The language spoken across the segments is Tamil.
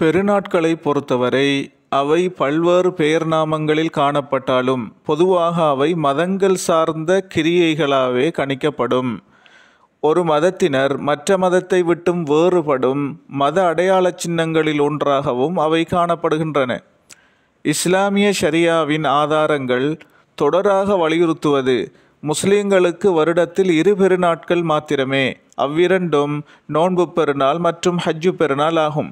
பெருநாட்களை பொறுத்தவரை அவை பல்வேறு பெயர் நாமங்களில் காணப்பட்டாலும் பொதுவாக அவை மதங்கள் சார்ந்த கிரியைகளாகவே கணிக்கப்படும் ஒரு மதத்தினர் மற்ற மதத்தை விட்டும் வேறுபடும் மத அடையாள சின்னங்களில் ஒன்றாகவும் அவை காணப்படுகின்றன இஸ்லாமிய ஷரியாவின் ஆதாரங்கள் தொடராக வலியுறுத்துவது முஸ்லிம்களுக்கு வருடத்தில் இரு பெருநாட்கள் மாத்திரமே அவ்விரண்டும் நோன்பு பெருநாள் மற்றும் ஹஜ்ஜு பெருநாள் ஆகும்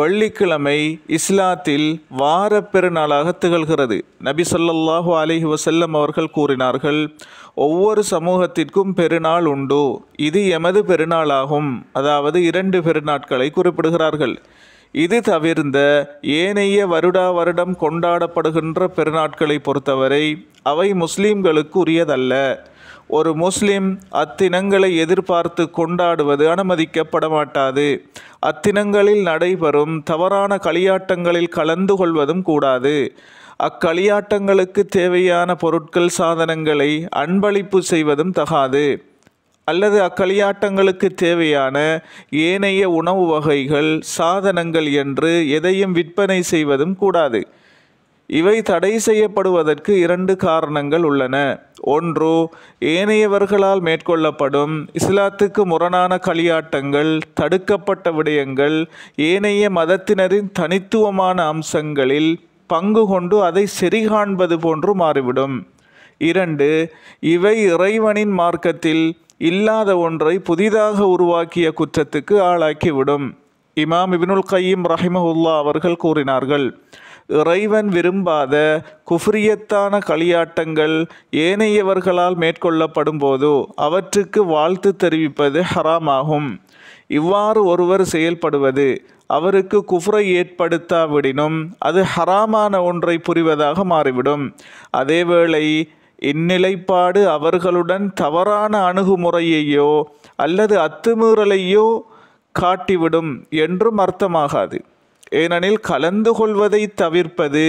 வெள்ளிக்கிழமை இஸ்லாத்தில் வார பெருநாளாக திகழ்கிறது நபி சொல்லல்லாஹு அலிஹி வசல்லம் அவர்கள் கூறினார்கள் ஒவ்வொரு சமூகத்திற்கும் பெருநாள் உண்டு இது எமது பெருநாளாகும் அதாவது இரண்டு பெருநாட்களை குறிப்பிடுகிறார்கள் இது தவிர்ந்த ஏனைய வருடா வருடம் கொண்டாடப்படுகின்ற பெருநாட்களை பொறுத்தவரை அவை முஸ்லீம்களுக்கு உரியதல்ல ஒரு முஸ்லிம் அத்தினங்களை எதிர்பார்த்து கொண்டாடுவது அனுமதிக்கப்பட மாட்டாது அத்தினங்களில் நடைபெறும் தவறான களியாட்டங்களில் கலந்து கொள்வதும் கூடாது அக்களியாட்டங்களுக்கு தேவையான பொருட்கள் சாதனங்களை அன்பளிப்பு செய்வதும் தகாது அல்லது அக்களியாட்டங்களுக்கு தேவையான ஏனைய உணவு வகைகள் சாதனங்கள் என்று எதையும் விற்பனை செய்வதும் கூடாது இவை தடை செய்யப்படுவதற்கு இரண்டு காரணங்கள் உள்ளன ஒன்று ஏனையவர்களால் மேற்கொள்ளப்படும் இஸ்லாத்துக்கு முரணான களியாட்டங்கள் தடுக்கப்பட்ட விடயங்கள் ஏனைய மதத்தினரின் தனித்துவமான அம்சங்களில் பங்கு கொண்டு அதை செறிகாண்பது போன்று மாறிவிடும் இரண்டு இவை இறைவனின் மார்க்கத்தில் இல்லாத ஒன்றை புதிதாக உருவாக்கிய குற்றத்துக்கு ஆளாக்கிவிடும் இமாம் இபினுல் கையீம் ரஹிமஹுல்லா அவர்கள் கூறினார்கள் இறைவன் விரும்பாத குஃப்ரியத்தான களியாட்டங்கள் ஏனையவர்களால் மேற்கொள்ளப்படும் போதோ அவற்றுக்கு வாழ்த்து தெரிவிப்பது ஹராமாகும் இவ்வாறு ஒருவர் செயல்படுவது அவருக்கு குஃப்ரை ஏற்படுத்தாவிடினும் அது ஹராமான ஒன்றை புரிவதாக மாறிவிடும் அதேவேளை இந்நிலைப்பாடு அவர்களுடன் தவறான அணுகுமுறையையோ அல்லது அத்துமீறலையோ காட்டிவிடும் என்றும் அர்த்தமாகாது ஏனெனில் கலந்து கொள்வதை தவிர்ப்பது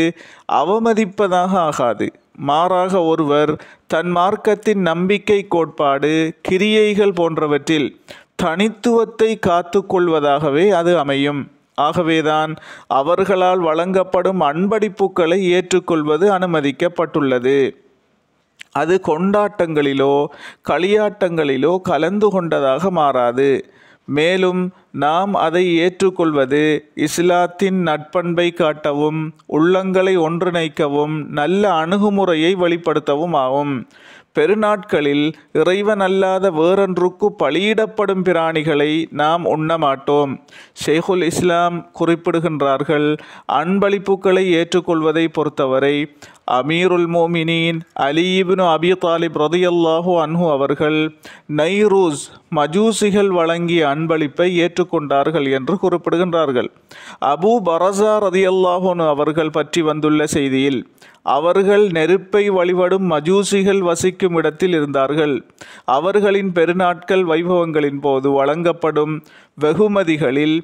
அவமதிப்பதாக ஆகாது மாறாக ஒருவர் தன் மார்க்கத்தின் நம்பிக்கை கோட்பாடு கிரியைகள் போன்றவற்றில் தனித்துவத்தை காத்து கொள்வதாகவே அது அமையும் ஆகவேதான் அவர்களால் வழங்கப்படும் அன்படிப்புகளை ஏற்றுக்கொள்வது அனுமதிக்கப்பட்டுள்ளது அது கொண்டாட்டங்களிலோ களியாட்டங்களிலோ கலந்து கொண்டதாக மாறாது மேலும் நாம் அதை ஏற்றுக்கொள்வது இஸ்லாத்தின் நட்பண்பை காட்டவும் உள்ளங்களை ஒன்றிணைக்கவும் நல்ல அணுகுமுறையை வெளிப்படுத்தவும் ஆகும் பெருநாட்களில் இறைவனல்லாத வேறொன்றுக்கு பலியிடப்படும் பிராணிகளை நாம் உண்ணமாட்டோம் ஷேகுல் இஸ்லாம் குறிப்பிடுகின்றார்கள் அன்பளிப்புகளை ஏற்றுக்கொள்வதை பொறுத்தவரை அமீருல் மோமினின் அலியிபினு அபி தாலிப் ரதியல்லாஹு அன்ஹு அவர்கள் நைரூஸ் மஜூசிகள் வழங்கிய அன்பளிப்பை ஏற்றுக்கொண்டார்கள் என்று குறிப்பிடுகின்றார்கள் அபு பரசா ரதியல்லாஹோனு அவர்கள் பற்றி வந்துள்ள செய்தியில் அவர்கள் நெருப்பை வழிபடும் மஜூசிகள் வசிக்கும் வசிக்கும் இடத்தில் இருந்தார்கள் அவர்களின் பெருநாட்கள் வைபவங்களின் போது வழங்கப்படும் வெகுமதிகளில்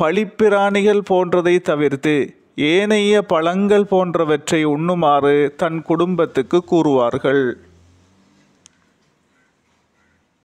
பழிப்பிராணிகள் போன்றதை தவிர்த்து ஏனைய பழங்கள் போன்றவற்றை உண்ணுமாறு தன் குடும்பத்துக்கு கூறுவார்கள்